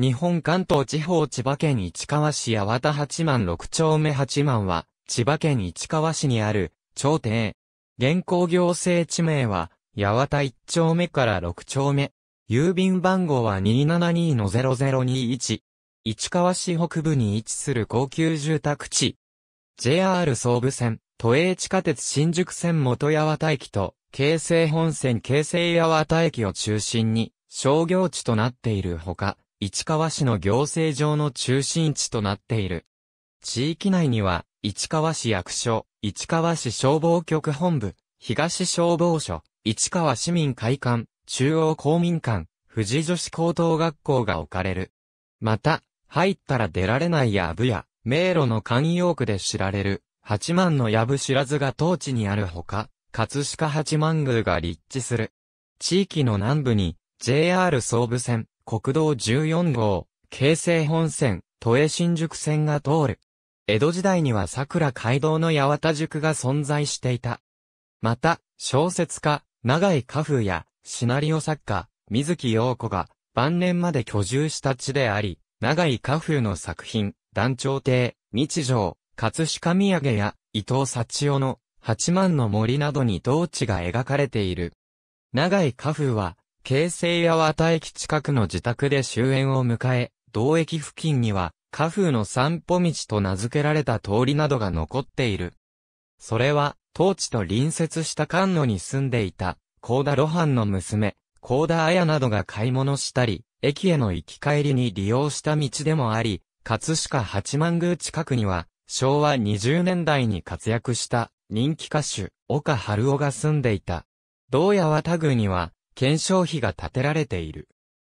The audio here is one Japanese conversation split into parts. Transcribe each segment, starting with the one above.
日本関東地方千葉県市川市八幡八幡六丁目八幡は、千葉県市川市にある、町邸。現行行政地名は、八幡一丁目から六丁目。郵便番号は272-0021。市川市北部に位置する高級住宅地。JR 総武線、都営地下鉄新宿線元八幡駅と、京成本線京成八幡駅を中心に、商業地となっているほか、市川市の行政上の中心地となっている。地域内には、市川市役所、市川市消防局本部、東消防署、市川市民会館、中央公民館、富士女子高等学校が置かれる。また、入ったら出られないやぶや、迷路の慣用区で知られる、八幡のやぶ知らずが当地にあるほか、葛飾八幡宮が立地する。地域の南部に、JR 総武線、国道14号、京成本線、都営新宿線が通る。江戸時代には桜街道の八幡宿が存在していた。また、小説家、長井家風や、シナリオ作家、水木陽子が、晩年まで居住した地であり、長井家風の作品、団長亭、日常、葛飾土産や、伊藤幸男の、八幡の森などに同地が描かれている。長井家風は、京成八幡駅近くの自宅で終焉を迎え、同駅付近には、家風の散歩道と名付けられた通りなどが残っている。それは、当地と隣接した関野に住んでいた、高田露伴の娘、高田綾などが買い物したり、駅への行き帰りに利用した道でもあり、葛飾八幡宮近くには、昭和20年代に活躍した人気歌手、岡春夫が住んでいた。同八幡宮には、検証碑が建てられている。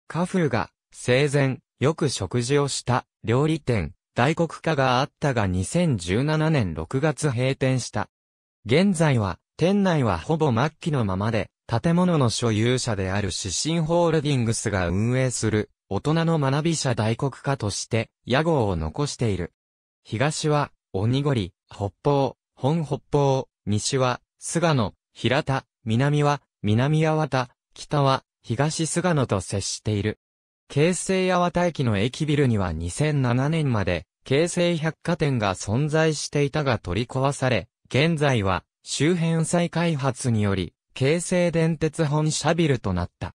カフーが生前よく食事をした料理店大黒家があったが2017年6月閉店した。現在は店内はほぼ末期のままで建物の所有者である指針ホールディングスが運営する大人の学び者大黒家として屋号を残している。東は鬼り、北方、本北方、西は菅野、平田、南は南八幡、北は東菅野と接している。京成八幡駅の駅ビルには2007年まで京成百貨店が存在していたが取り壊され、現在は周辺再開発により京成電鉄本社ビルとなった。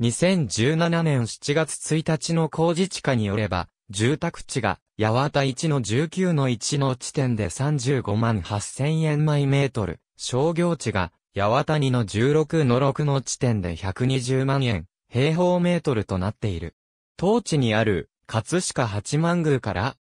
2017年7月1日の工事地下によれば、住宅地が、八幡1の19の1の地点で35万8000円毎メートル、商業地が八幡谷の16の6の地点で120万円、平方メートルとなっている。当地にある、葛飾八幡宮から、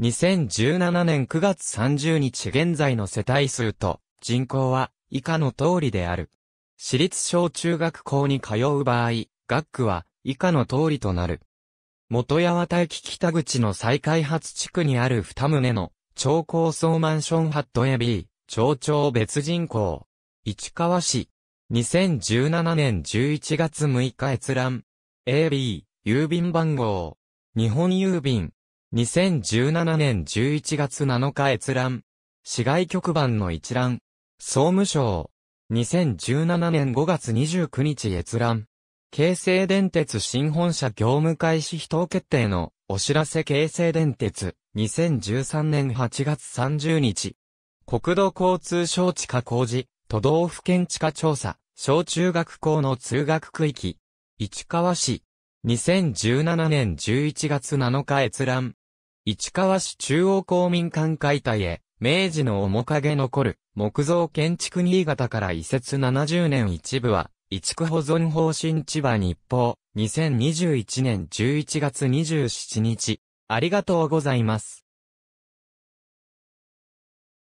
2017年9月30日現在の世帯数と人口は以下の通りである。私立小中学校に通う場合、学区は以下の通りとなる。元八幡駅北口の再開発地区にある二棟の超高層マンションハットエビー、町長別人口、市川市。2017年11月6日閲覧。AB、郵便番号。日本郵便。2017年11月7日閲覧。市外局番の一覧。総務省。2017年5月29日閲覧。京成電鉄新本社業務開始非等決定のお知らせ京成電鉄。2013年8月30日。国土交通省地下工事。都道府県地下調査、小中学校の通学区域、市川市、2017年11月7日閲覧。市川市中央公民館解体へ、明治の面影残る、木造建築新潟から移設70年一部は、移区保存方針千葉日報、2021年11月27日。ありがとうございます。